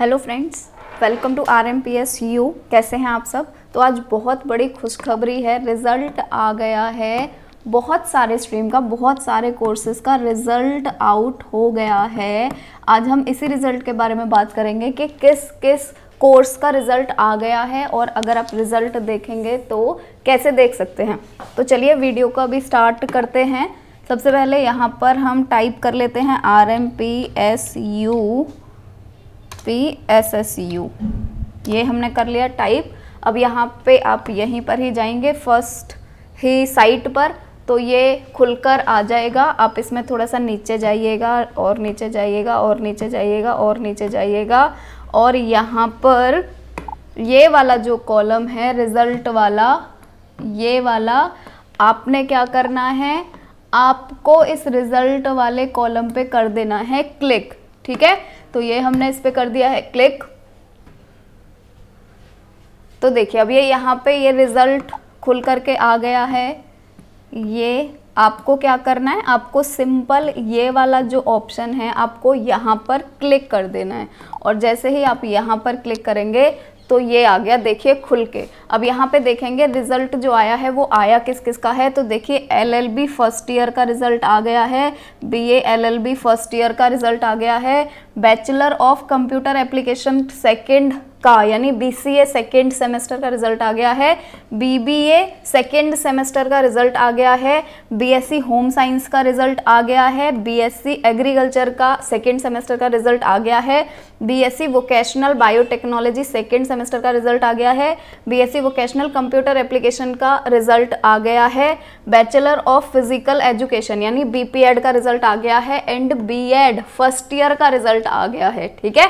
hello friends welcome to R M P S U कैसे हैं आप सब तो आज बहुत बड़ी खुशखबरी है रिज़ल्ट आ गया है बहुत सारे स्ट्रीम का बहुत सारे कोर्सेज़ का रिज़ल्ट आउट हो गया है आज हम इसी रिज़ल्ट के बारे में बात करेंगे कि किस किस कोर्स का रिज़ल्ट आ गया है और अगर आप रिज़ल्ट देखेंगे तो कैसे देख सकते हैं तो चलिए वीडियो को अभी स्टार्ट करते हैं सबसे पहले यहाँ पर हम टाइप कर लेते हैं R M P S U P S S U ये हमने कर लिया टाइप अब यहाँ पे आप यहीं पर ही जाएंगे फर्स्ट ही साइट पर तो ये खुलकर आ जाएगा आप इसमें थोड़ा सा नीचे जाइएगा और नीचे जाइएगा और नीचे जाइएगा और नीचे जाइएगा और यहाँ पर ये वाला जो कॉलम है रिज़ल्ट वाला ये वाला आपने क्या करना है आपको इस रिज़ल्ट वाले कॉलम पे कर देना है क्लिक ठीक है तो ये हमने इस पर कर दिया है क्लिक तो देखिए अब ये यहाँ पे ये रिज़ल्ट खुल करके आ गया है ये आपको क्या करना है आपको सिंपल ये वाला जो ऑप्शन है आपको यहाँ पर क्लिक कर देना है और जैसे ही आप यहाँ पर क्लिक करेंगे तो ये आ गया देखिए खुल के अब यहाँ पे देखेंगे रिजल्ट जो आया है वो आया किस किस का है तो देखिए एलएलबी फर्स्ट ईयर का रिजल्ट आ गया है बीए एलएलबी फर्स्ट ईयर का रिजल्ट आ गया है bachelor of computer application second का यानी बीसीए सेकेंड सेमेस्टर का रिजल्ट आ गया है बीबीए सेकेंड सेमेस्टर का रिजल्ट आ गया है बीएससी होम साइंस का रिजल्ट आ गया है बीएससी एग्रीकल्चर का सेकेंड सेमेस्टर का रिजल्ट आ गया है BSc vocational biotechnology second semester का रिजल्ट आ गया है बीएससी वोकेशनल कंप्यूटर एप्लीकेशन का रिजल्ट आ गया है बैचलर ऑफ फिजिकल एजुकेशन यानी एड का रिजल्ट आ गया है एंड एड फर्स्ट ईयर का रिजल्ट आ गया है ठीक है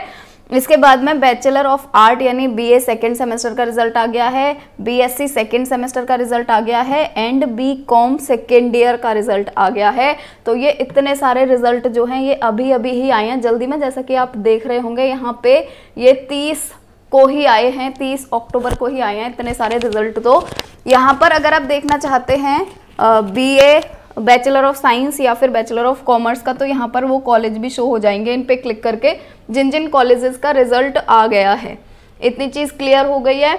इसके बाद में बैचलर ऑफ आर्ट यानी बीए सेकेंड सेमेस्टर का रिजल्ट आ गया है बीएससी सेकेंड सेमेस्टर का रिजल्ट आ गया है and B com second year का रिजल्ट आ गया है तो ये इतने सारे रिजल्ट जो हैं ये अभी अभी ही आए हैं जल्दी में जैसा कि आप देख रहे होंगे यहाँ पे ये तीस को ही आए हैं तीस अक्टूबर को ही आए हैं इतने सारे रिजल्ट तो यहाँ पर अगर आप देखना चाहते हैं B A bachelor of science या फिर बैचलर ऑफ कॉमर्स का तो यहाँ पर वो कॉलेज भी शो हो जाएंगे इन पर क्लिक करके जिन जिन कॉलेजेस का रिजल्ट आ गया है इतनी चीज़ क्लियर हो गई है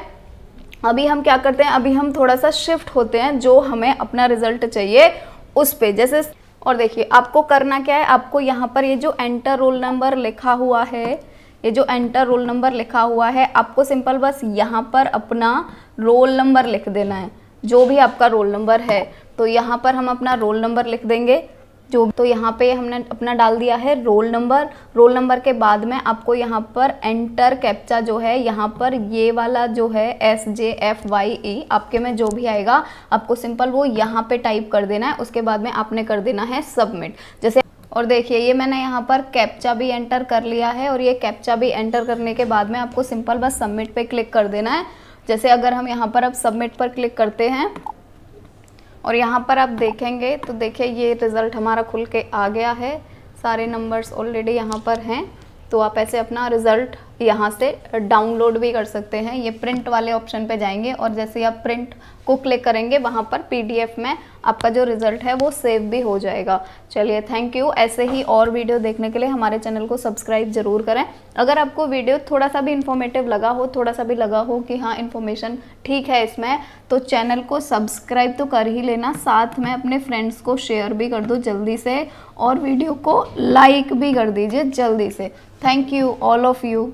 अभी हम क्या करते हैं अभी हम थोड़ा सा शिफ्ट होते हैं जो हमें अपना रिजल्ट चाहिए उस पे जैसे और देखिए आपको करना क्या है आपको यहाँ पर ये जो एंटर रोल नंबर लिखा हुआ है ये जो एंटर रोल नंबर लिखा हुआ है आपको सिंपल बस यहाँ पर अपना रोल नंबर लिख देना है जो भी आपका रोल नंबर है तो यहाँ पर हम अपना रोल नंबर लिख देंगे जो तो यहाँ पे हमने अपना डाल दिया है रोल नंबर रोल नंबर के बाद में आपको यहाँ पर एंटर कैप्चा जो है यहाँ पर ये वाला जो है S J F Y E आपके में जो भी आएगा आपको सिंपल वो यहाँ पे टाइप कर देना है उसके बाद में आपने कर देना है सबमिट जैसे और देखिए ये मैंने यहाँ पर कैप्चा भी एंटर कर लिया है और ये कैप्चा भी एंटर करने के बाद में आपको सिंपल बस सबमिट पर क्लिक कर देना है जैसे अगर हम यहाँ पर अब सबमिट पर क्लिक करते हैं और यहाँ पर आप देखेंगे तो देखिए ये रिज़ल्ट हमारा खुल के आ गया है सारे नंबर्स ऑलरेडी यहाँ पर हैं तो आप ऐसे अपना रिज़ल्ट यहाँ से डाउनलोड भी कर सकते हैं ये प्रिंट वाले ऑप्शन पे जाएंगे और जैसे आप प्रिंट को क्लिक करेंगे वहाँ पर पीडीएफ में आपका जो रिज़ल्ट है वो सेव भी हो जाएगा चलिए थैंक यू ऐसे ही और वीडियो देखने के लिए हमारे चैनल को सब्सक्राइब ज़रूर करें अगर आपको वीडियो थोड़ा सा भी इन्फॉर्मेटिव लगा हो थोड़ा सा भी लगा हो कि हाँ इन्फॉर्मेशन ठीक है इसमें तो चैनल को सब्सक्राइब तो कर ही लेना साथ में अपने फ्रेंड्स को शेयर भी कर दो जल्दी से और वीडियो को लाइक भी कर दीजिए जल्दी से thank you all of you